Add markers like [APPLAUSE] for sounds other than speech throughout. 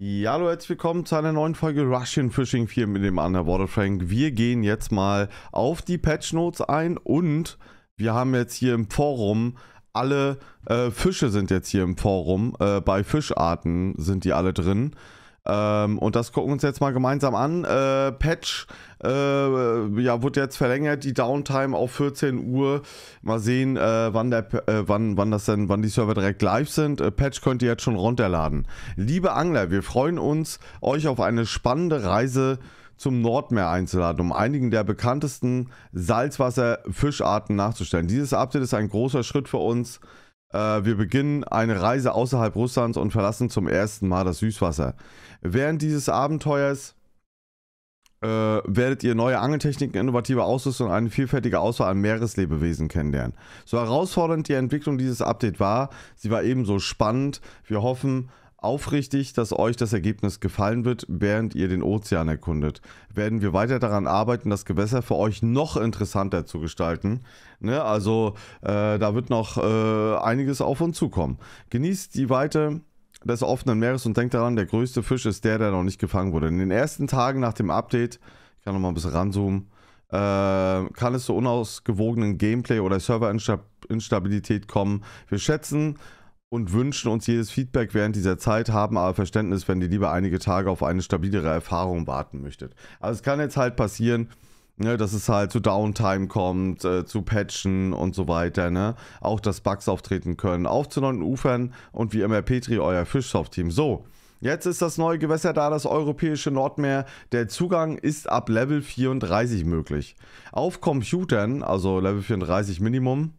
Ja, hallo, herzlich willkommen zu einer neuen Folge Russian Fishing 4 mit dem Underwater Frank. Wir gehen jetzt mal auf die Patch Notes ein und wir haben jetzt hier im Forum alle äh, Fische sind jetzt hier im Forum. Äh, bei Fischarten sind die alle drin. Ähm, und das gucken wir uns jetzt mal gemeinsam an. Äh, Patch äh, ja, wird jetzt verlängert, die Downtime auf 14 Uhr. Mal sehen, äh, wann, der, äh, wann, wann, das denn, wann die Server direkt live sind. Äh, Patch könnt ihr jetzt schon runterladen. Liebe Angler, wir freuen uns, euch auf eine spannende Reise zum Nordmeer einzuladen, um einigen der bekanntesten Salzwasserfischarten nachzustellen. Dieses Update ist ein großer Schritt für uns. Äh, wir beginnen eine Reise außerhalb Russlands und verlassen zum ersten Mal das Süßwasser. Während dieses Abenteuers äh, werdet ihr neue Angeltechniken, innovative Ausrüstung und eine vielfältige Auswahl an Meereslebewesen kennenlernen. So herausfordernd die Entwicklung dieses Updates war, sie war ebenso spannend. Wir hoffen aufrichtig, dass euch das Ergebnis gefallen wird, während ihr den Ozean erkundet. Werden wir weiter daran arbeiten, das Gewässer für euch noch interessanter zu gestalten. Ne? Also äh, da wird noch äh, einiges auf uns zukommen. Genießt die weite des offenen Meeres und denkt daran, der größte Fisch ist der, der noch nicht gefangen wurde. In den ersten Tagen nach dem Update, ich kann nochmal ein bisschen ranzoomen, äh, kann es zu unausgewogenen Gameplay oder Serverinstabilität kommen. Wir schätzen und wünschen uns jedes Feedback während dieser Zeit, haben aber Verständnis, wenn ihr lieber einige Tage auf eine stabilere Erfahrung warten möchtet. Also es kann jetzt halt passieren, ne, dass es halt zu Downtime kommt, äh, zu Patchen und so weiter, ne? Auch, dass Bugs auftreten können. Auf zu neuen Ufern und wie immer Petri, euer Fischsoft-Team. So. Jetzt ist das neue Gewässer da, das europäische Nordmeer. Der Zugang ist ab Level 34 möglich. Auf Computern, also Level 34 Minimum,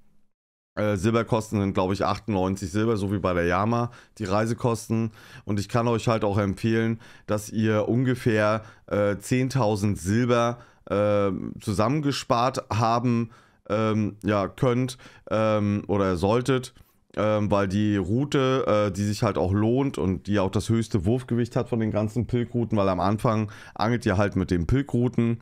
äh, Silberkosten sind, glaube ich, 98 Silber, so wie bei der Yama, die Reisekosten. Und ich kann euch halt auch empfehlen, dass ihr ungefähr äh, 10.000 Silber ähm, zusammengespart haben ähm, ja, könnt ähm, oder solltet. Ähm, weil die Route, äh, die sich halt auch lohnt und die auch das höchste Wurfgewicht hat von den ganzen Pilgrouten, weil am Anfang angelt ihr halt mit den Pilgrouten.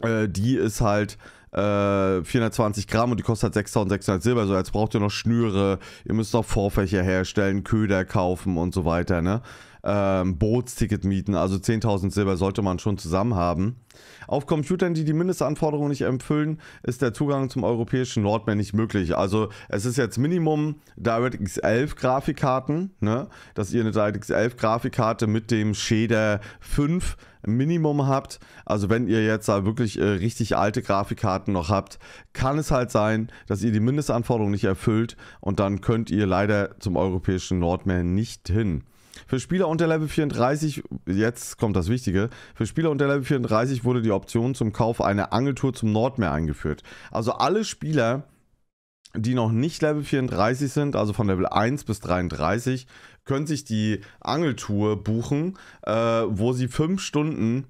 Äh, die ist halt äh, 420 Gramm und die kostet halt 6600 Silber. So, also jetzt braucht ihr noch Schnüre, ihr müsst noch Vorfächer herstellen, Köder kaufen und so weiter, ne? ähm, Bootsticket mieten. Also 10.000 Silber sollte man schon zusammen haben. Auf Computern, die die Mindestanforderungen nicht erfüllen, ist der Zugang zum europäischen Nordmeer nicht möglich. Also es ist jetzt Minimum DirectX 11 Grafikkarten, ne? dass ihr eine DirectX 11 Grafikkarte mit dem Shader 5 Minimum habt. Also wenn ihr jetzt da wirklich äh, richtig alte Grafikkarten noch habt, kann es halt sein, dass ihr die Mindestanforderungen nicht erfüllt und dann könnt ihr leider zum europäischen Nordmeer nicht hin. Für Spieler unter Level 34, jetzt kommt das Wichtige, für Spieler unter Level 34 wurde die Option zum Kauf einer Angeltour zum Nordmeer eingeführt. Also alle Spieler, die noch nicht Level 34 sind, also von Level 1 bis 33, können sich die Angeltour buchen, äh, wo sie 5 Stunden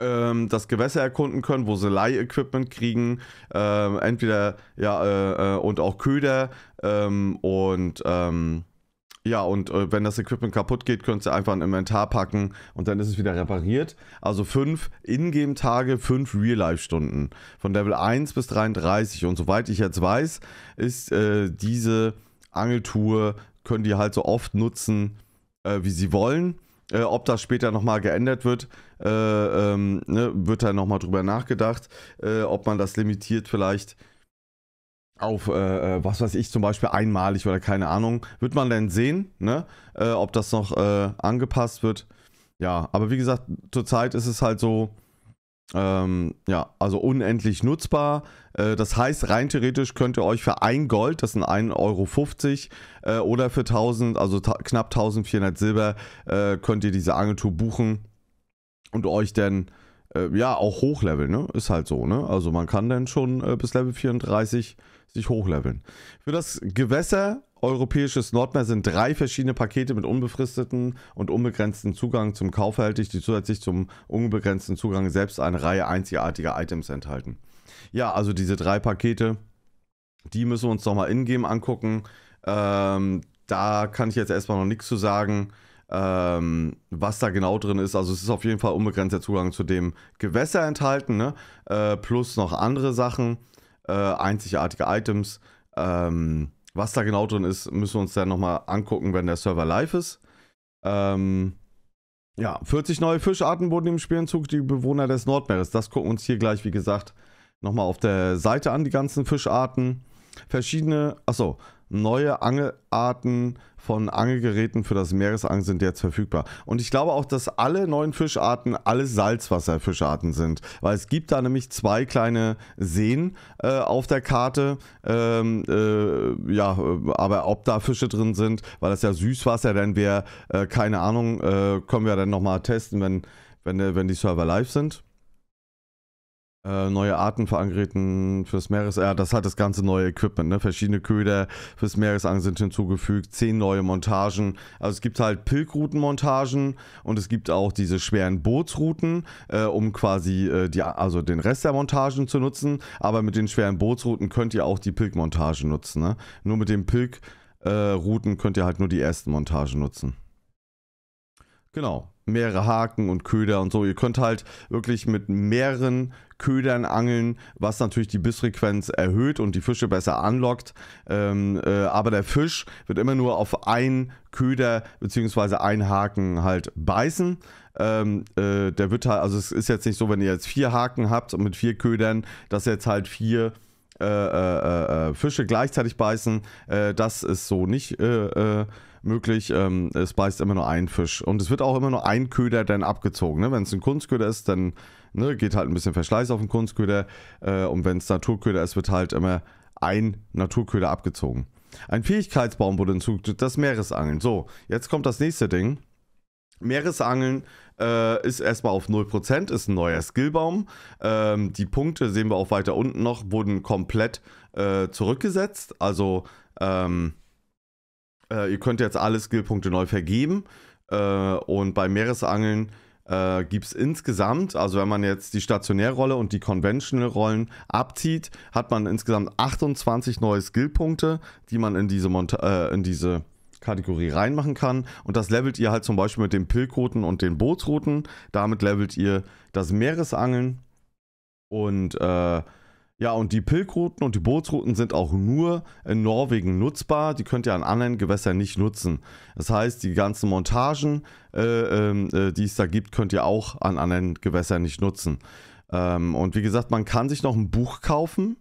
ähm, das Gewässer erkunden können, wo sie Leih-Equipment kriegen, äh, entweder ja äh, äh, und auch Köder ähm, und ähm, ja, und äh, wenn das Equipment kaputt geht, könnt ihr einfach ein Inventar packen und dann ist es wieder repariert. Also fünf Ingame-Tage, fünf Real-Life-Stunden. Von Level 1 bis 33. Und soweit ich jetzt weiß, ist äh, diese Angeltour, können die halt so oft nutzen, äh, wie sie wollen. Äh, ob das später nochmal geändert wird, äh, ähm, ne, wird da nochmal drüber nachgedacht, äh, ob man das limitiert vielleicht auf, äh, äh, was weiß ich, zum Beispiel einmalig oder keine Ahnung, wird man dann sehen, ne? Äh, ob das noch äh, angepasst wird. Ja, aber wie gesagt, zurzeit ist es halt so, ähm, ja, also unendlich nutzbar. Äh, das heißt, rein theoretisch könnt ihr euch für ein Gold, das sind 1,50 Euro, äh, oder für 1000, also knapp 1400 Silber, könnt ihr diese Agentur buchen und euch dann äh, ja, auch Hochlevel, ne? Ist halt so, ne? Also man kann dann schon äh, bis Level 34 sich hochleveln. Für das Gewässer Europäisches Nordmeer sind drei verschiedene Pakete mit unbefristeten und unbegrenzten Zugang zum Kauf erhältlich, die zusätzlich zum unbegrenzten Zugang selbst eine Reihe einzigartiger Items enthalten. Ja, also diese drei Pakete, die müssen wir uns nochmal in-game angucken. Ähm, da kann ich jetzt erstmal noch nichts zu sagen ähm, was da genau drin ist. Also es ist auf jeden Fall unbegrenzter Zugang zu dem Gewässer enthalten, ne? äh, plus noch andere Sachen, äh, einzigartige Items. Ähm, was da genau drin ist, müssen wir uns dann nochmal angucken, wenn der Server live ist. Ähm, ja, 40 neue Fischarten wurden im Spiel Spielenzug, die Bewohner des Nordmeeres. Das gucken wir uns hier gleich, wie gesagt, nochmal auf der Seite an, die ganzen Fischarten. Verschiedene, achso, neue Angelarten von Angelgeräten für das Meeresangeln sind jetzt verfügbar. Und ich glaube auch, dass alle neuen Fischarten alle Salzwasserfischarten sind, weil es gibt da nämlich zwei kleine Seen äh, auf der Karte. Ähm, äh, ja, aber ob da Fische drin sind, weil das ja Süßwasser dann wäre, äh, keine Ahnung, äh, können wir dann nochmal testen, wenn, wenn, äh, wenn die Server live sind. Äh, neue Arten von Angräten fürs Meeresangeln. Ja, das hat das ganze neue Equipment, ne? verschiedene Köder fürs Meeresangeln sind hinzugefügt, zehn neue Montagen. Also es gibt halt Pilgrouten-Montagen und es gibt auch diese schweren Bootsrouten, äh, um quasi äh, die, also den Rest der Montagen zu nutzen. Aber mit den schweren Bootsrouten könnt ihr auch die Pilgmontagen nutzen. Ne? Nur mit den Pilgrouten äh, Routen könnt ihr halt nur die ersten Montagen nutzen. Genau, mehrere Haken und Köder und so. Ihr könnt halt wirklich mit mehreren Ködern angeln, was natürlich die Bissfrequenz erhöht und die Fische besser anlockt. Ähm, äh, aber der Fisch wird immer nur auf einen Köder bzw. einen Haken halt beißen. Ähm, äh, der wird halt, also es ist jetzt nicht so, wenn ihr jetzt vier Haken habt und mit vier Ködern, dass jetzt halt vier äh äh, äh, äh, Fische gleichzeitig beißen. Äh, das ist so nicht möglich. Ähm, es beißt immer nur ein Fisch. Und es wird auch immer nur ein Köder dann abgezogen. Ne? Wenn es ein Kunstköder ist, dann ne, geht halt ein bisschen Verschleiß auf den Kunstköder. und wenn es Naturköder ist, wird halt immer ein Naturköder abgezogen. Ein Fähigkeitsbaum wurde hinzugefügt, das Meeresangeln. So, jetzt kommt das nächste Ding. Meeresangeln äh, ist erstmal auf 0%, ist ein neuer Skillbaum. Ähm, die Punkte sehen wir auch weiter unten noch, wurden komplett äh, zurückgesetzt. Also ähm, äh, ihr könnt jetzt alle Skillpunkte neu vergeben. Äh, und bei Meeresangeln äh, gibt es insgesamt, also wenn man jetzt die Stationärrolle und die Conventional-Rollen abzieht, hat man insgesamt 28 neue Skillpunkte, die man in diese, Monta äh, in diese Kategorie reinmachen kann. Und das levelt ihr halt zum Beispiel mit den Pilgrouten und den Bootsrouten. Damit levelt ihr das Meeresangeln. Und äh, ja, und die Pilgrouten und die Bootsrouten sind auch nur in Norwegen nutzbar. Die könnt ihr an anderen Gewässern nicht nutzen. Das heißt, die ganzen Montagen, äh, ähm, äh, die es da gibt, könnt ihr auch an anderen Gewässern nicht nutzen. Ähm, und wie gesagt, man kann sich noch ein Buch kaufen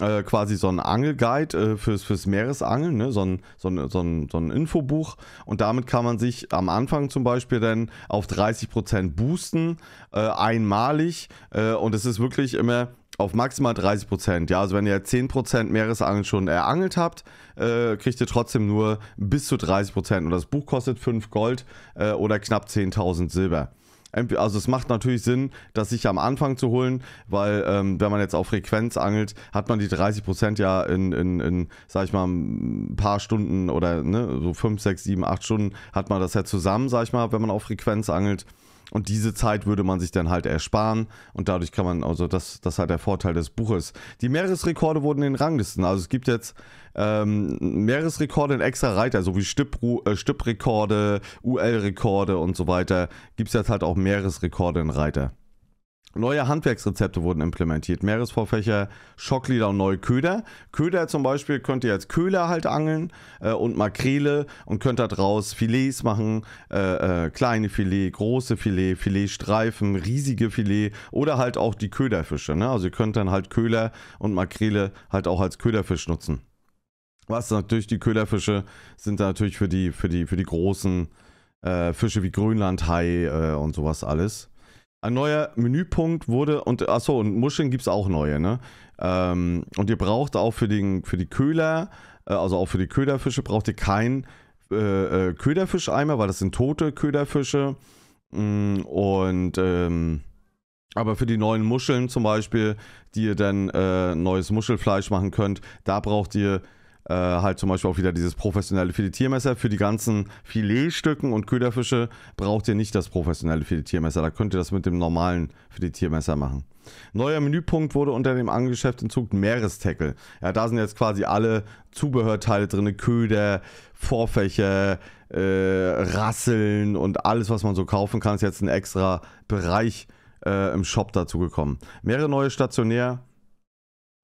äh, quasi so ein Angelguide äh, fürs, fürs Meeresangeln, ne? so, ein, so, ein, so, ein, so ein Infobuch. Und damit kann man sich am Anfang zum Beispiel dann auf 30% boosten, äh, einmalig. Äh, und es ist wirklich immer auf maximal 30%. Ja, also wenn ihr 10% Meeresangeln schon erangelt habt, äh, kriegt ihr trotzdem nur bis zu 30%. Und das Buch kostet 5 Gold oder knapp 10.000 Silber. Also es macht natürlich Sinn, das sich am Anfang zu holen, weil ähm, wenn man jetzt auf Frequenz angelt, hat man die 30% ja in, in, in, sag ich mal, ein paar Stunden oder ne, so 5, 6, 7, 8 Stunden hat man das ja zusammen, sag ich mal, wenn man auf Frequenz angelt. Und diese Zeit würde man sich dann halt ersparen und dadurch kann man, also das, das ist halt der Vorteil des Buches. Die Meeresrekorde wurden in den Ranglisten, also es gibt jetzt ähm, Meeresrekorde in extra Reiter, so wie äh, Stipprekorde, UL-Rekorde und so weiter, gibt es jetzt halt auch Meeresrekorde in Reiter. Neue Handwerksrezepte wurden implementiert. Meeresvorfächer, Schocklieder und neue Köder. Köder zum Beispiel könnt ihr als Köhler halt angeln äh, und Makrele und könnt daraus Filets machen. Äh, äh, kleine Filet, große Filet, Filetstreifen, riesige Filet oder halt auch die Köderfische. Ne? Also ihr könnt dann halt Köhler und Makrele halt auch als Köderfisch nutzen. Was natürlich die Köderfische sind natürlich für die, für die, für die großen äh, Fische wie Grönlandhai äh, und sowas alles. Ein neuer Menüpunkt wurde und achso, und Muscheln gibt es auch neue, ne? Ähm, und ihr braucht auch für, den, für die Köhler, äh, also auch für die Köderfische, braucht ihr keinen äh, äh, Köderfischeimer, weil das sind tote Köderfische. Mm, und ähm, aber für die neuen Muscheln zum Beispiel, die ihr dann äh, neues Muschelfleisch machen könnt, da braucht ihr äh, halt zum Beispiel auch wieder dieses professionelle Filetiermesser. Für die ganzen Filetstücken und Köderfische braucht ihr nicht das professionelle Filetiermesser. Da könnt ihr das mit dem normalen Filetiermesser machen. Neuer Menüpunkt wurde unter dem Angeschäft entzogen, Meerestackle. Ja, da sind jetzt quasi alle Zubehörteile drin, Köder, Vorfächer, äh, Rasseln und alles, was man so kaufen kann, ist jetzt ein extra Bereich äh, im Shop dazu gekommen. Mehrere neue stationär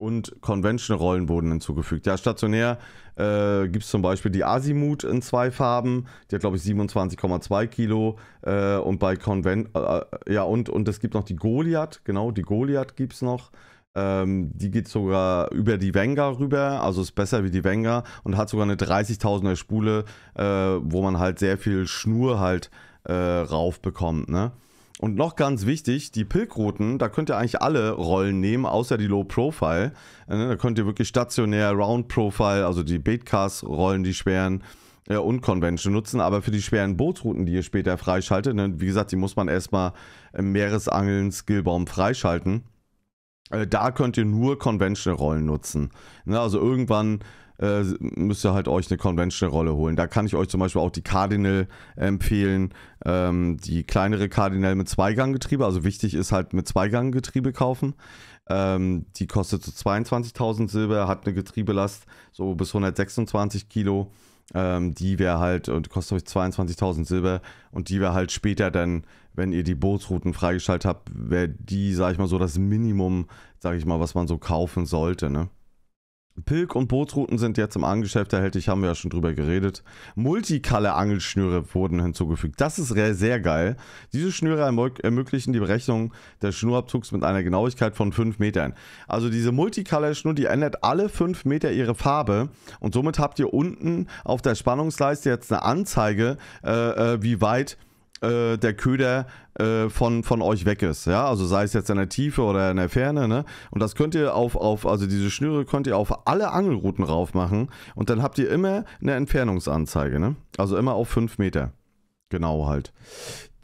und Convention-Rollen wurden hinzugefügt. Ja, stationär äh, gibt es zum Beispiel die Asimut in zwei Farben, die hat glaube ich 27,2 Kilo äh, und bei Convent, äh, ja und, und es gibt noch die Goliath, genau, die Goliath gibt es noch. Ähm, die geht sogar über die Venga rüber, also ist besser wie die Venga und hat sogar eine 30.000er Spule, äh, wo man halt sehr viel Schnur halt äh, raufbekommt, ne? Und noch ganz wichtig, die Pilgrouten, da könnt ihr eigentlich alle Rollen nehmen, außer die Low Profile. Äh, ne, da könnt ihr wirklich stationär Round Profile, also die Baitcast-Rollen, die schweren, äh, und Convention nutzen, aber für die schweren Bootsrouten, die ihr später freischaltet, ne, wie gesagt, die muss man erstmal im Meeresangeln Skillbaum freischalten. Äh, da könnt ihr nur Conventional-Rollen nutzen. Ne, also irgendwann äh, müsst ihr halt euch eine Conventional-Rolle holen. Da kann ich euch zum Beispiel auch die Cardinal empfehlen, ähm, die kleinere Cardinal mit Zweiganggetriebe. Also wichtig ist halt mit Zweiganggetriebe kaufen. Ähm, die kostet so 22.000 Silber, hat eine Getriebelast so bis 126 Kilo. Ähm, die wäre halt, und kostet euch 22.000 Silber, und die wäre halt später dann, wenn ihr die Bootsrouten freigeschaltet habt, wäre die, sag ich mal so, das Minimum, sag ich mal, was man so kaufen sollte, ne? Pilk- und Bootsrouten sind jetzt im Angeschäft erhältlich, haben wir ja schon drüber geredet. Multicolor-Angelschnüre wurden hinzugefügt. Das ist sehr geil. Diese Schnüre ermöglichen die Berechnung des Schnurabzugs mit einer Genauigkeit von 5 Metern. Also diese Multicolor-Schnur, die ändert alle 5 Meter ihre Farbe und somit habt ihr unten auf der Spannungsleiste jetzt eine Anzeige, äh, äh wie weit äh, der Köder äh, von, von euch weg ist. Ja, also sei es jetzt in der Tiefe oder in der Ferne. Ne? Und das könnt ihr auf, auf, also diese Schnüre könnt ihr auf alle Angelrouten rauf machen und dann habt ihr immer eine Entfernungsanzeige. Ne? Also immer auf 5 Meter. Genau halt.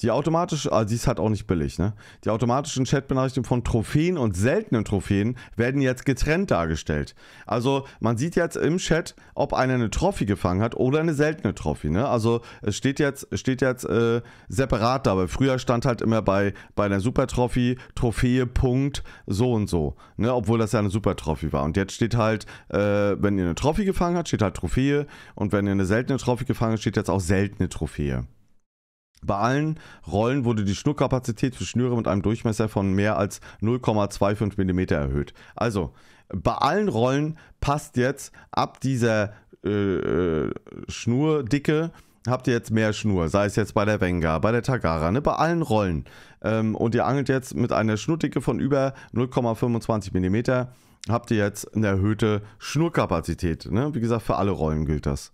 Die automatische, also ah, die ist halt auch nicht billig, ne? Die automatischen Chatbenachrichtigungen von Trophäen und seltenen Trophäen werden jetzt getrennt dargestellt. Also man sieht jetzt im Chat, ob einer eine Trophy gefangen hat oder eine seltene Trophy, ne? Also es steht jetzt, steht jetzt äh, separat dabei. Früher stand halt immer bei, bei einer Super Trophy Trophäe Punkt so und so, ne? Obwohl das ja eine Super Trophy war. Und jetzt steht halt, äh, wenn ihr eine Trophy gefangen habt, steht halt Trophäe und wenn ihr eine seltene Trophy gefangen habt, steht jetzt auch seltene Trophäe. Bei allen Rollen wurde die Schnurkapazität für Schnüre mit einem Durchmesser von mehr als 0,25 mm erhöht. Also, bei allen Rollen passt jetzt ab dieser äh, äh, Schnurdicke habt ihr jetzt mehr Schnur, sei es jetzt bei der Venga, bei der Tagara, ne, bei allen Rollen. Ähm, und ihr angelt jetzt mit einer Schnurdicke von über 0,25 mm, habt ihr jetzt eine erhöhte Schnurkapazität. Ne? Wie gesagt, für alle Rollen gilt das.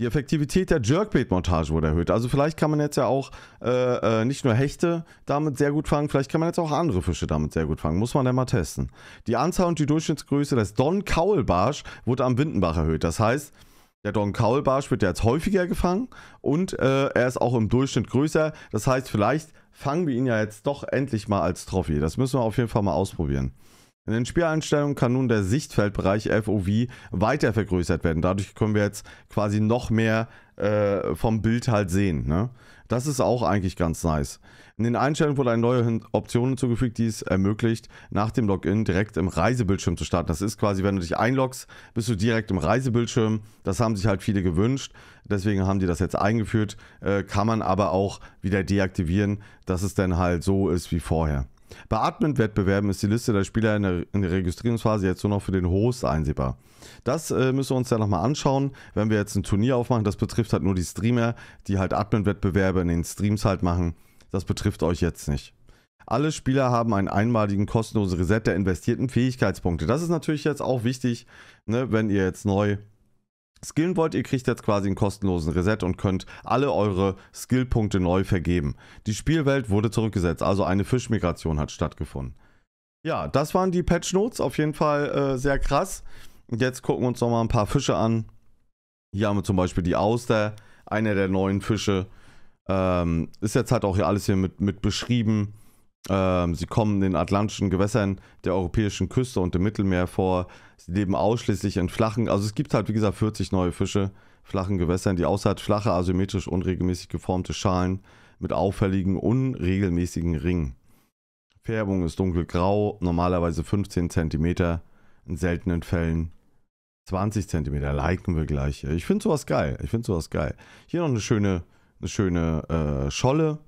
Die Effektivität der Jerkbait-Montage wurde erhöht. Also vielleicht kann man jetzt ja auch äh, äh, nicht nur Hechte damit sehr gut fangen, vielleicht kann man jetzt auch andere Fische damit sehr gut fangen. Muss man ja mal testen. Die Anzahl und die Durchschnittsgröße des Don Kaulbarsch wurde am Windenbach erhöht. Das heißt, der Don Kaulbarsch wird jetzt häufiger gefangen und äh, er ist auch im Durchschnitt größer. Das heißt, vielleicht fangen wir ihn ja jetzt doch endlich mal als Trophy. Das müssen wir auf jeden Fall mal ausprobieren. In den Spieleinstellungen kann nun der Sichtfeldbereich FOV weiter vergrößert werden. Dadurch können wir jetzt quasi noch mehr äh, vom Bild halt sehen. Ne? Das ist auch eigentlich ganz nice. In den Einstellungen wurde eine neue Option hinzugefügt, die es ermöglicht, nach dem Login direkt im Reisebildschirm zu starten. Das ist quasi, wenn du dich einloggst, bist du direkt im Reisebildschirm. Das haben sich halt viele gewünscht. Deswegen haben die das jetzt eingeführt. Äh, kann man aber auch wieder deaktivieren, dass es dann halt so ist wie vorher. Bei Admin-Wettbewerben ist die Liste der Spieler in der, in der, Registrierungsphase jetzt nur noch für den Host einsehbar. Das äh, müssen wir uns ja nochmal anschauen, wenn wir jetzt ein Turnier aufmachen. Das betrifft halt nur die Streamer, die halt Admin-Wettbewerbe in den Streams halt machen. Das betrifft euch jetzt nicht. Alle Spieler haben einen einmaligen kostenlosen Reset der investierten Fähigkeitspunkte. Das ist natürlich jetzt auch wichtig, ne, wenn ihr jetzt neu skillen wollt, ihr kriegt jetzt quasi einen kostenlosen Reset und könnt alle eure Skillpunkte neu vergeben. Die Spielwelt wurde zurückgesetzt, also eine Fischmigration hat stattgefunden. Ja, das waren die Patch Notes, auf jeden Fall äh, sehr krass. Jetzt gucken wir uns nochmal ein paar Fische an. Hier haben wir zum Beispiel die Auster, einer der neuen Fische. Ähm, ist jetzt halt auch hier alles hier mit, mit beschrieben. Ähm, sie kommen in den atlantischen Gewässern der europäischen Küste und dem Mittelmeer vor. Sie leben ausschließlich in flachen, also es gibt halt wie gesagt 40 neue Fische, flachen Gewässern, die außerhalb flache, asymmetrisch unregelmäßig geformte Schalen mit auffälligen, unregelmäßigen Ringen. Färbung ist dunkelgrau, normalerweise 15 cm, in seltenen Fällen 20 cm. Liken wir gleich. Ich finde sowas geil. Ich finde sowas geil. Hier noch eine schöne, eine schöne äh, Scholle.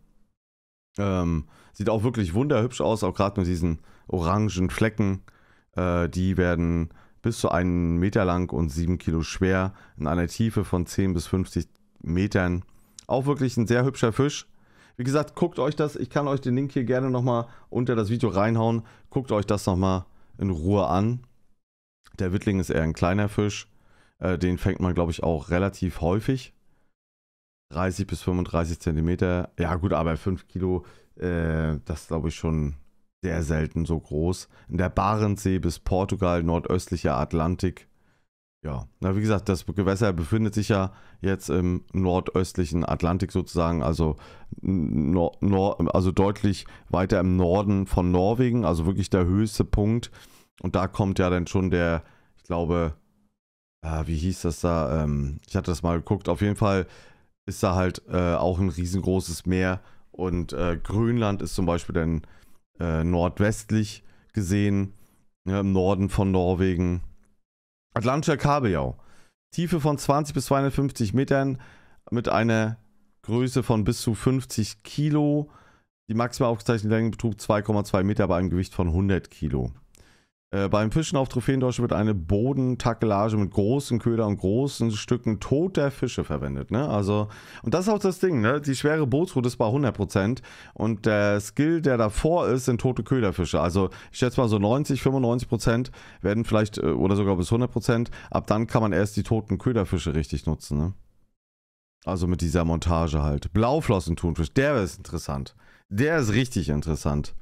Ähm, Sieht auch wirklich wunderhübsch aus, auch gerade mit diesen orangen Flecken. Äh, die werden bis zu einen Meter lang und sieben Kilo schwer in einer Tiefe von 10 bis 50 Metern. Auch wirklich ein sehr hübscher Fisch. Wie gesagt, guckt euch das. Ich kann euch den Link hier gerne nochmal unter das Video reinhauen. Guckt euch das nochmal in Ruhe an. Der Wittling ist eher ein kleiner Fisch. Äh, den fängt man, glaube ich, auch relativ häufig. 30 bis 35 Zentimeter. Ja gut, aber 5 Kilo, äh, das glaube ich schon sehr selten so groß. In der Barentssee bis Portugal, nordöstlicher Atlantik. Ja, na wie gesagt, das Gewässer befindet sich ja jetzt im nordöstlichen Atlantik sozusagen, also, nor, nor, also deutlich weiter im Norden von Norwegen, also wirklich der höchste Punkt. Und da kommt ja dann schon der, ich glaube, äh, wie hieß das da? Ähm, ich hatte das mal geguckt, auf jeden Fall ist da halt äh, auch ein riesengroßes Meer. Und äh, Grönland ist zum Beispiel dann äh, nordwestlich gesehen, ja, ne, im Norden von Norwegen. Atlantischer Kabeljau. Tiefe von 20 bis 250 Metern mit einer Größe von bis zu 50 Kilo. Die maximal aufgezeichnete Länge betrug 2,2 Meter bei einem Gewicht von 100 Kilo. Äh, beim Fischen auf Trophäendeutsche wird eine Bodentakelage mit großen Ködern und großen Stücken toter Fische verwendet. Ne? Also, und das ist auch das Ding, ne? die schwere Bootsroute ist bei 100% und der Skill, der davor ist, sind tote Köderfische. Also ich schätze mal so 90, 95% werden vielleicht, äh, oder sogar bis 100%, ab dann kann man erst die toten Köderfische richtig nutzen. Ne? Also mit dieser Montage halt. blauflossen der ist interessant. Der ist richtig interessant.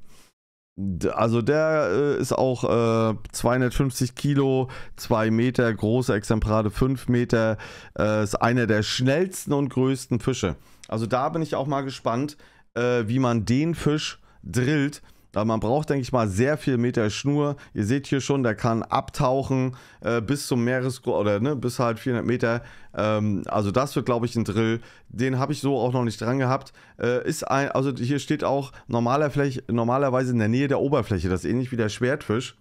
Also der äh, ist auch äh, 250 Kilo, 2 Meter, große Exemplare 5 Meter, äh, ist einer der schnellsten und größten Fische. Also da bin ich auch mal gespannt, äh, wie man den Fisch drillt, da man braucht, denke ich mal, sehr viel Meter Schnur. Ihr seht hier schon, der kann abtauchen äh, bis zum Meeresgrund oder ne, bis halt 400 Meter. Ähm, also das wird, glaube ich, ein Drill. Den habe ich so auch noch nicht dran gehabt. Äh, ist ein, also hier steht auch normaler Fläche, normalerweise in der Nähe der Oberfläche. Das ist ähnlich wie der Schwertfisch.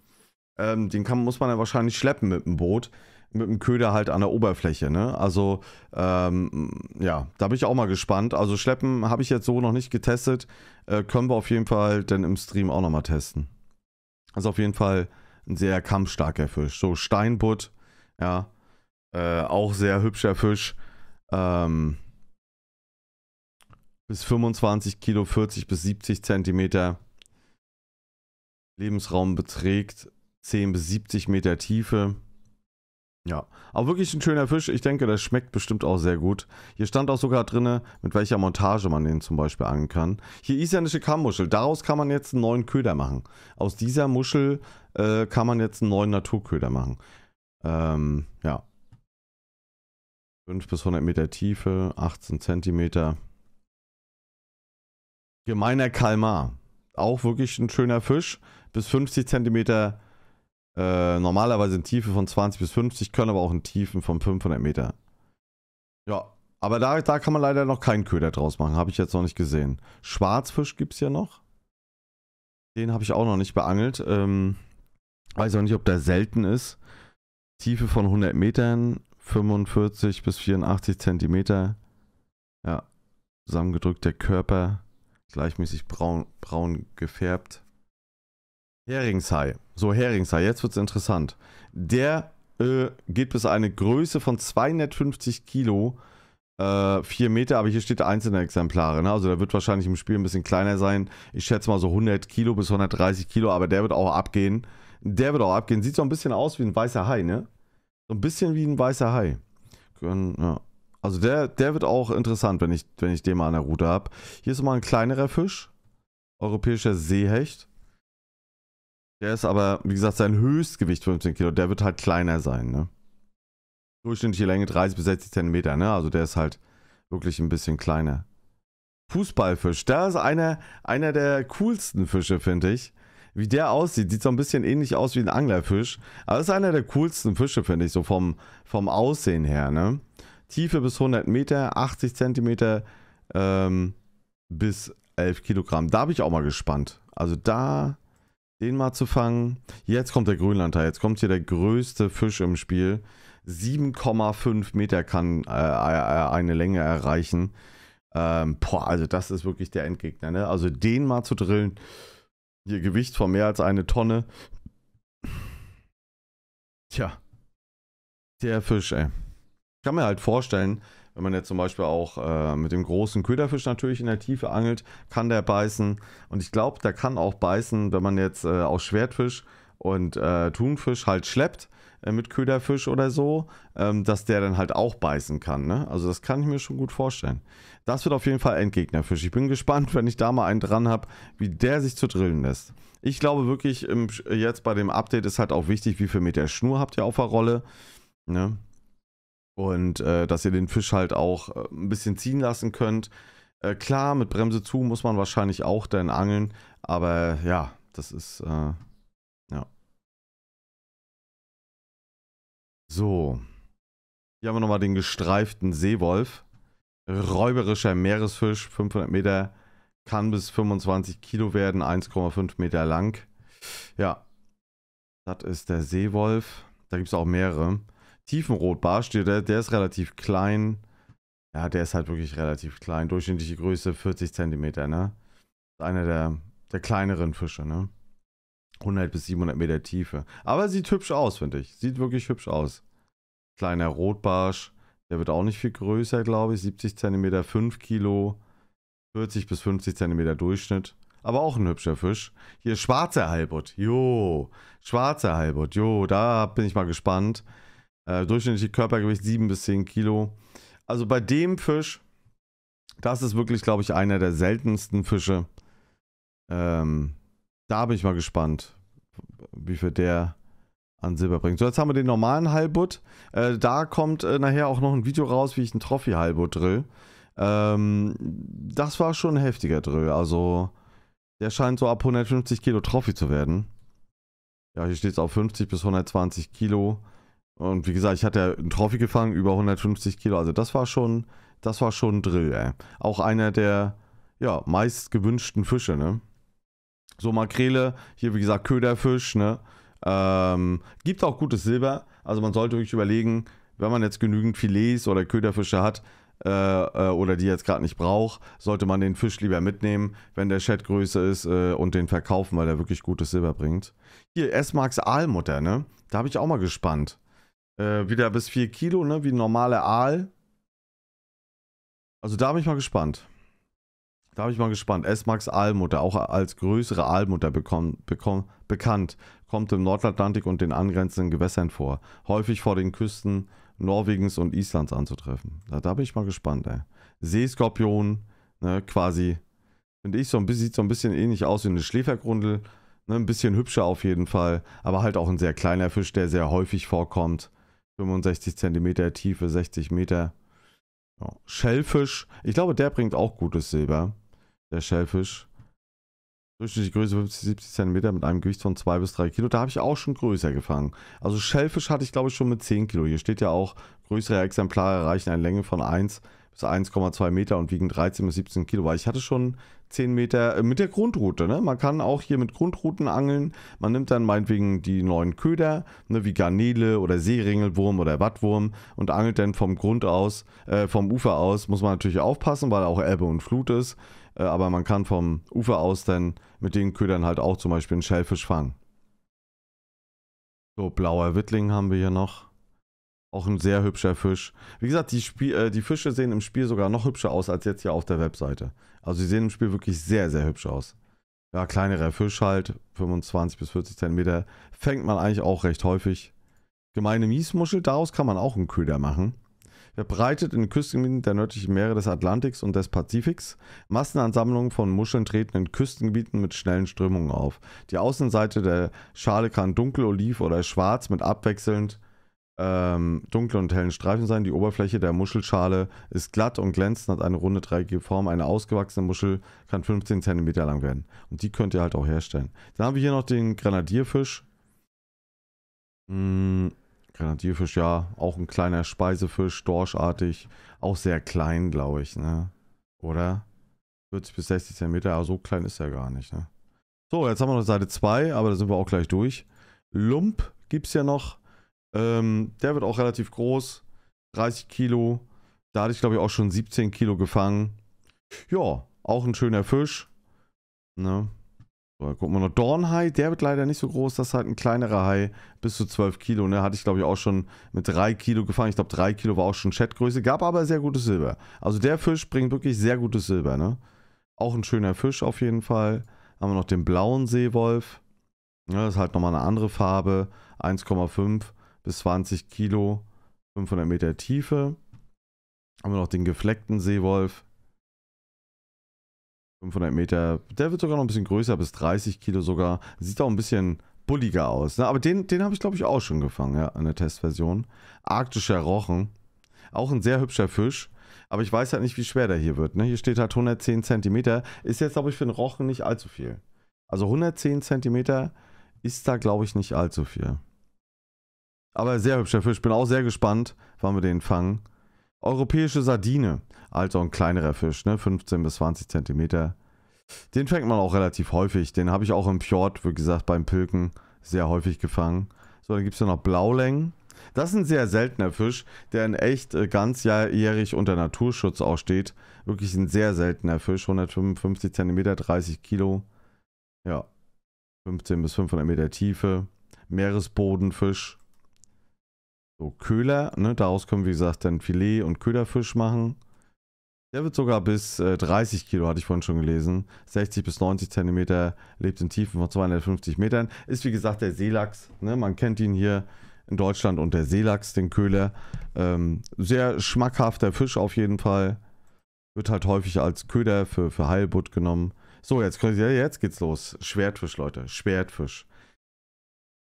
Ähm, den kann, muss man dann wahrscheinlich schleppen mit dem Boot mit dem Köder halt an der Oberfläche. Ne? Also ähm, ja, da bin ich auch mal gespannt. Also Schleppen habe ich jetzt so noch nicht getestet. Äh, können wir auf jeden Fall dann im Stream auch nochmal testen. Also auf jeden Fall ein sehr kampfstarker Fisch. So Steinbutt, ja, äh, auch sehr hübscher Fisch. Ähm, bis 25 Kilo, 40 bis 70 Zentimeter. Lebensraum beträgt 10 bis 70 Meter Tiefe. Ja, aber wirklich ein schöner Fisch. Ich denke, das schmeckt bestimmt auch sehr gut. Hier stand auch sogar drin, mit welcher Montage man den zum Beispiel angeln kann. Hier isländische Kammmuschel. Daraus kann man jetzt einen neuen Köder machen. Aus dieser Muschel äh, kann man jetzt einen neuen Naturköder machen. Ähm, ja. 5 bis 100 Meter Tiefe, 18 Zentimeter. Gemeiner Kalmar. Auch wirklich ein schöner Fisch. Bis 50 Zentimeter äh, normalerweise in Tiefe von 20 bis 50, können aber auch in Tiefen von 500 Meter. Ja, aber da, da kann man leider noch keinen Köder draus machen. Habe ich jetzt noch nicht gesehen. Schwarzfisch gibt es ja noch. Den habe ich auch noch nicht beangelt. Ähm, weiß auch nicht, ob der selten ist. Tiefe von 100 Metern, 45 bis 84 Zentimeter. Ja, zusammengedrückt der Körper, gleichmäßig braun, braun gefärbt. Heringshai so Heringsei, jetzt wird es interessant. Der äh, geht bis eine Größe von 250 Kilo, äh, 4 Meter, aber hier steht einzelne Exemplare. Ne? Also der wird wahrscheinlich im Spiel ein bisschen kleiner sein. Ich schätze mal so 100 Kilo bis 130 Kilo, aber der wird auch abgehen. Der wird auch abgehen. Sieht so ein bisschen aus wie ein weißer Hai, ne? So ein bisschen wie ein weißer Hai. Ja. Also der, der wird auch interessant, wenn ich, wenn ich den mal an der Route habe. Hier ist mal ein kleinerer Fisch. Europäischer Seehecht. Der ist aber, wie gesagt, sein Höchstgewicht 15 Kilo. Der wird halt kleiner sein, ne? Durchschnittliche Länge 30 bis 60 Zentimeter, ne? Also der ist halt wirklich ein bisschen kleiner. Fußballfisch, der ist einer, einer der coolsten Fische, finde ich. Wie der aussieht, sieht so ein bisschen ähnlich aus wie ein Anglerfisch. Aber das ist einer der coolsten Fische, finde ich, so vom, vom Aussehen her, ne? Tiefe bis 100 Meter, 80 Zentimeter ähm, bis 11 Kilogramm. Da bin ich auch mal gespannt. Also da den mal zu fangen. Jetzt kommt der Grönlander. Jetzt kommt hier der größte Fisch im Spiel. 7,5 Meter kann äh, äh, äh, eine Länge erreichen. Ähm, boah, also das ist wirklich der Endgegner. Ne? Also den mal zu drillen. Ihr Gewicht von mehr als eine Tonne. Tja. Der Fisch, ey. Ich kann mir halt vorstellen, wenn man jetzt zum Beispiel auch äh, mit dem großen Köderfisch natürlich in der Tiefe angelt, kann der beißen. Und ich glaube, der kann auch beißen, wenn man jetzt äh, auch Schwertfisch und äh, Thunfisch halt schleppt äh, mit Köderfisch oder so, ähm, dass der dann halt auch beißen kann. Ne? Also das kann ich mir schon gut vorstellen. Das wird auf jeden Fall Endgegnerfisch. Ich bin [LAUGHS] gespannt, wenn ich da mal einen dran habe, wie der sich zu drillen lässt. Ich glaube wirklich, jetzt bei dem Update ist halt auch wichtig, wie viel Meter Schnur habt ihr auf der Rolle. Ne? Und äh, dass ihr den Fisch halt auch äh, ein bisschen ziehen lassen könnt. Äh, klar, mit Bremse zu muss man wahrscheinlich auch dann angeln. Aber ja, das ist. Äh, ja. So. Hier haben wir nochmal den gestreiften Seewolf. Räuberischer Meeresfisch, 500 Meter. Kann bis 25 Kilo werden, 1,5 Meter lang. Ja. Das ist der Seewolf. Da gibt es auch mehrere. Tiefenrotbar steht, der, der ist relativ klein. Ja, der ist halt wirklich relativ klein. Durchschnittliche Größe 40 cm, ne? Einer der, der kleineren Fische, ne? 100 bis 700 Meter Tiefe. Aber sieht hübsch aus, finde ich. Sieht wirklich hübsch aus. Kleiner Rotbarsch. Der wird auch nicht viel größer, glaube ich. 70 cm, 5 Kilo. 40 bis 50 cm Durchschnitt. Aber auch ein hübscher Fisch. Hier schwarzer Halbut. Jo, schwarzer Halbut. Jo, da bin ich mal gespannt. Äh, durchschnittliche Körpergewicht 7 bis 10 Kilo. Also bei dem Fisch, das ist wirklich, glaube ich, einer der seltensten Fische. Ähm, da bin ich mal gespannt, wie viel der an Silber bringt. So, jetzt haben wir den normalen Halbutt. Äh, da kommt äh, nachher auch noch ein Video raus, wie ich einen trophy halbutt drill. Ähm, das war schon ein heftiger Drill. Also, der scheint so ab 150 Kilo Trophy zu werden. Ja, hier steht es auf 50 bis 120 Kilo. Und wie gesagt, ich hatte einen Trophy gefangen, über 150 Kilo. Also das war schon, das war schon ein Drill, ey. Auch einer der, ja, meist gewünschten Fische, ne? So Makrele, hier wie gesagt Köderfisch, ne? Ähm, gibt auch gutes Silber. Also man sollte wirklich überlegen, wenn man jetzt genügend Filets oder Köderfische hat äh, äh oder die jetzt gerade nicht braucht, sollte man den Fisch lieber mitnehmen, wenn der Chat größer ist äh, und den verkaufen, weil der wirklich gutes Silber bringt. Hier, S-Max Aalmutter, ne? Da habe ich auch mal gespannt. Äh, wieder bis 4 Kilo, ne? Wie ein normaler Aal. Also da bin ich mal gespannt. Da bin ich mal gespannt. S-Max Aalmutter, auch als größere Aalmutter bekommen, bekommen, bekannt, kommt im Nordatlantik und den angrenzenden Gewässern vor. Häufig vor den Küsten Norwegens und Islands anzutreffen. Da, da bin ich mal gespannt, ey. Seeskorpion, ne, quasi, finde ich, so ein bisschen, sieht so ein bisschen ähnlich aus wie eine Schläfergrundel. Ne, ein bisschen hübscher auf jeden Fall, aber halt auch ein sehr kleiner Fisch, der sehr häufig vorkommt. 65 cm Tiefe, 60 Meter. Ja. Schellfisch. Ich glaube, der bringt auch gutes Silber. Der Schellfisch. Durchschnittliche Größe 50, 70 cm mit einem Gewicht von 2 bis 3 Kilo. Da habe ich auch schon größer gefangen. Also Schellfisch hatte ich glaube ich schon mit 10 Kilo. Hier steht ja auch, größere Exemplare erreichen eine Länge von 1 bis 1,2 Meter und wiegen 13 bis 17 Kilo. Weil ich hatte schon 10 Meter äh, mit der Grundrute. Ne? Man kann auch hier mit Grundruten angeln. Man nimmt dann meinetwegen die neuen Köder, ne, wie Garnele oder Seeringelwurm oder Wattwurm und angelt dann vom Grund aus, äh, vom Ufer aus. Muss man natürlich aufpassen, weil auch Elbe und Flut ist. Äh, aber man kann vom Ufer aus dann mit den Ködern halt auch zum Beispiel einen Schellfisch fangen. So, blauer Wittling haben wir hier noch. Auch ein sehr hübscher Fisch. Wie gesagt, die, Spiel, äh, die Fische sehen im Spiel sogar noch hübscher aus als jetzt hier auf der Webseite. Also sie sehen im Spiel wirklich sehr, sehr hübsch aus. Ja, kleinerer Fisch halt, 25 bis 40 Zentimeter, fängt man eigentlich auch recht häufig. Gemeine Miesmuschel, daraus kann man auch einen Köder machen. Verbreitet in Küstengebieten der nördlichen Meere des Atlantiks und des Pazifiks. Massenansammlungen von Muscheln treten in Küstengebieten mit schnellen Strömungen auf. Die Außenseite der Schale kann dunkel, oliv oder schwarz mit abwechselnd ähm, dunklen und hellen Streifen sein. Die Oberfläche der Muschelschale ist glatt und glänzend, hat eine runde, dreieckige Form. Eine ausgewachsene Muschel kann 15 cm lang werden. Und die könnt ihr halt auch herstellen. Dann haben wir hier noch den Grenadierfisch. Hm, Grenadierfisch, ja, auch ein kleiner Speisefisch, dorschartig. Auch sehr klein, glaube ich, ne? Oder? 40 bis 60 cm, aber so klein ist er gar nicht, ne? So, jetzt haben wir noch Seite 2, aber da sind wir auch gleich durch. Lump gibt es ja noch. Ähm, der wird auch relativ groß. 30 Kilo. Da hatte ich, glaube ich, auch schon 17 Kilo gefangen. Ja, auch ein schöner Fisch. Ne? So, gucken wir noch. Dornhai, der wird leider nicht so groß. Das ist halt ein kleinerer Hai. Bis zu 12 Kilo. Ne? Hatte ich, glaube ich, auch schon mit 3 Kilo gefangen. Ich glaube, 3 Kilo war auch schon Chatgröße. Gab aber sehr gutes Silber. Also der Fisch bringt wirklich sehr gutes Silber. Ne? Auch ein schöner Fisch auf jeden Fall. Haben wir noch den blauen Seewolf. Ja, das ist halt nochmal eine andere Farbe. 1,5 bis 20 Kilo, 500 Meter Tiefe. Haben wir noch den gefleckten Seewolf, 500 Meter. Der wird sogar noch ein bisschen größer, bis 30 Kilo sogar. Sieht auch ein bisschen bulliger aus. Ne? Aber den, den habe ich, glaube ich, auch schon gefangen, ja, in der Testversion. Arktischer Rochen. Auch ein sehr hübscher Fisch. Aber ich weiß halt nicht, wie schwer der hier wird. Ne? Hier steht halt 110 Zentimeter. Ist jetzt, glaube ich, für einen Rochen nicht allzu viel. Also 110 Zentimeter ist da, glaube ich, nicht allzu viel. Aber sehr hübscher Fisch. Bin auch sehr gespannt, wann wir den fangen. Europäische Sardine. Also ein kleinerer Fisch, ne? 15 bis 20 Zentimeter. Den fängt man auch relativ häufig. Den habe ich auch im Fjord, wie gesagt, beim Pilken sehr häufig gefangen. So, dann gibt es ja noch Blaulängen. Das ist ein sehr seltener Fisch, der in echt äh, ganzjährig unter Naturschutz auch steht. Wirklich ein sehr seltener Fisch. 155 cm, 30 Kilo. Ja. 15 bis 500 Meter Tiefe. Meeresbodenfisch so Köhler, ne? Daraus können, wir, wie gesagt, dann Filet und Köderfisch machen. Der wird sogar bis äh, 30 Kilo, hatte ich vorhin schon gelesen. 60 bis 90 Zentimeter, lebt in Tiefen von 250 Metern. Ist wie gesagt der Seelachs. Ne? Man kennt ihn hier in Deutschland und der Seelachs, den Köhler. Ähm, sehr schmackhafter Fisch auf jeden Fall. Wird halt häufig als Köder für, für Heilbutt genommen. So, jetzt, jetzt geht's los. Schwertfisch, Leute. Schwertfisch.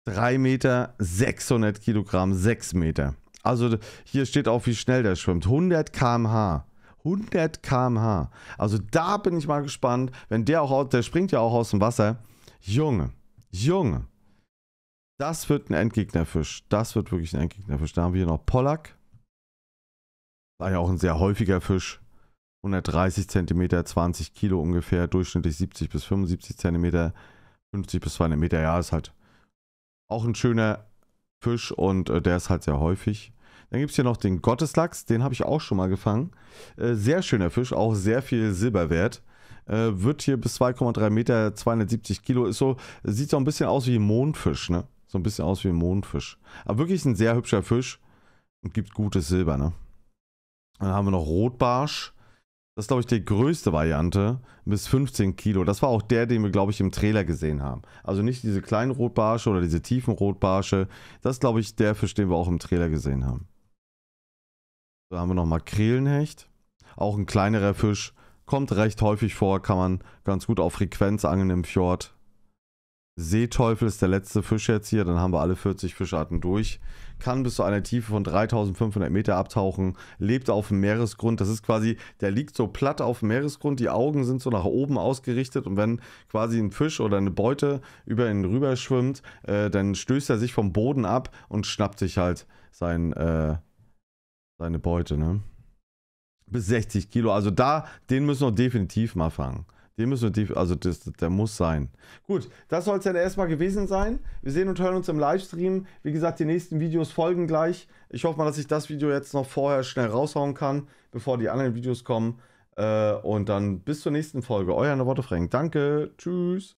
3 Meter, 600 Kilogramm, 6 Meter. Also hier steht auch, wie schnell der schwimmt. 100 km/h. 100 km/h. Also da bin ich mal gespannt, wenn der auch, der springt ja auch aus dem Wasser. Junge, Junge. Das wird ein Endgegnerfisch. Das wird wirklich ein Endgegnerfisch. Da haben wir hier noch Pollack. War ja auch ein sehr häufiger Fisch. 130 cm, 20 Kilo ungefähr, durchschnittlich 70 bis 75 cm, 50 bis 200 Meter. Ja, ist halt auch ein schöner Fisch und äh, der ist halt sehr häufig. Dann gibt es hier noch den Gotteslachs, den habe ich auch schon mal gefangen. Äh, sehr schöner Fisch, auch sehr viel Silber wert. Äh, wird hier bis 2,3 Meter, 270 Kilo, ist so, sieht so ein bisschen aus wie ein Mondfisch, ne? So ein bisschen aus wie ein Mondfisch. Aber wirklich ein sehr hübscher Fisch und gibt gutes Silber, ne? Dann haben wir noch Rotbarsch. Das ist, glaube ich, die größte Variante bis 15 Kilo. Das war auch der, den wir, glaube ich, im Trailer gesehen haben. Also nicht diese kleinen Rotbarsche oder diese tiefen Rotbarsche. Das ist, glaube ich, der Fisch, den wir auch im Trailer gesehen haben. Da haben wir noch Makrelenhecht. Auch ein kleinerer Fisch. Kommt recht häufig vor, kann man ganz gut auf Frequenz angeln im Fjord. Seeteufel ist der letzte Fisch jetzt hier. Dann haben wir alle 40 Fischarten durch. Kann bis zu einer Tiefe von 3500 Meter abtauchen. Lebt auf dem Meeresgrund. Das ist quasi, der liegt so platt auf dem Meeresgrund. Die Augen sind so nach oben ausgerichtet. Und wenn quasi ein Fisch oder eine Beute über ihn rüber schwimmt, äh, dann stößt er sich vom Boden ab und schnappt sich halt sein, äh, seine Beute. Ne? Bis 60 Kilo. Also da, den müssen wir definitiv mal fangen. Den müssen wir, die, also das, der muss sein. Gut, das soll es dann erstmal gewesen sein. Wir sehen und hören uns im Livestream. Wie gesagt, die nächsten Videos folgen gleich. Ich hoffe mal, dass ich das Video jetzt noch vorher schnell raushauen kann, bevor die anderen Videos kommen. Äh, und dann bis zur nächsten Folge. Euer Worte Frank. Danke. Tschüss.